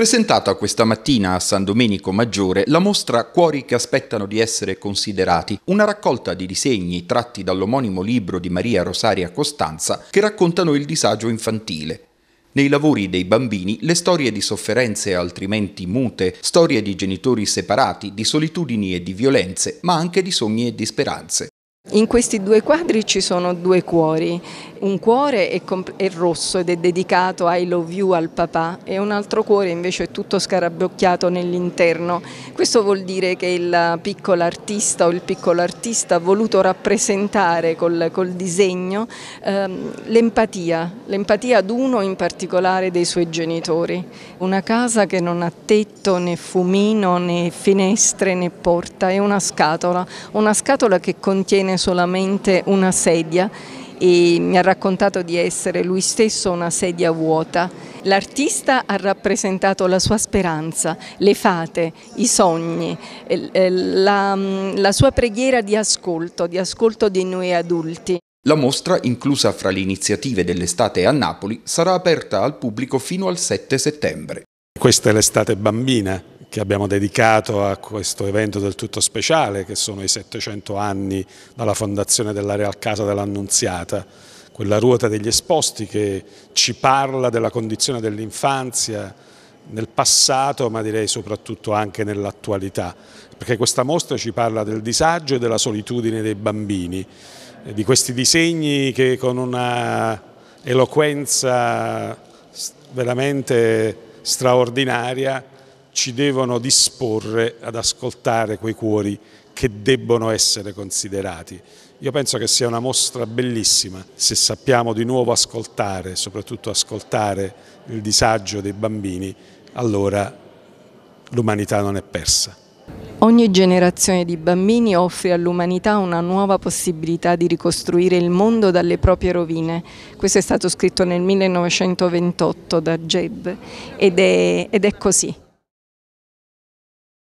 presentata questa mattina a San Domenico Maggiore la mostra Cuori che aspettano di essere considerati, una raccolta di disegni tratti dall'omonimo libro di Maria Rosaria Costanza che raccontano il disagio infantile. Nei lavori dei bambini le storie di sofferenze altrimenti mute, storie di genitori separati, di solitudini e di violenze, ma anche di sogni e di speranze. In questi due quadri ci sono due cuori, un cuore è, è, rosso ed è dedicato ai love you al papà e un altro cuore invece è tutto scarabocchiato nell'interno. Questo vuol dire che il piccolo artista o il piccolo artista ha voluto rappresentare col, col disegno ehm, l'empatia, l'empatia ad uno in particolare dei suoi genitori. Una casa che non ha tetto né fumino né finestre né porta, è una scatola, una scatola che contiene tiene solamente una sedia e mi ha raccontato di essere lui stesso una sedia vuota. L'artista ha rappresentato la sua speranza, le fate, i sogni, eh, la, mm, la sua preghiera di ascolto, di ascolto di noi adulti. La mostra, inclusa fra le iniziative dell'estate a Napoli, sarà aperta al pubblico fino al 7 settembre. Questa è l'estate bambina, che abbiamo dedicato a questo evento del tutto speciale che sono i 700 anni dalla fondazione della Real Casa dell'Annunziata, quella ruota degli esposti che ci parla della condizione dell'infanzia nel passato ma direi soprattutto anche nell'attualità, perché questa mostra ci parla del disagio e della solitudine dei bambini, eh, di questi disegni che con una eloquenza veramente straordinaria ci devono disporre ad ascoltare quei cuori che debbono essere considerati. Io penso che sia una mostra bellissima se sappiamo di nuovo ascoltare, soprattutto ascoltare il disagio dei bambini, allora l'umanità non è persa. Ogni generazione di bambini offre all'umanità una nuova possibilità di ricostruire il mondo dalle proprie rovine. Questo è stato scritto nel 1928 da Jeb ed è, ed è così.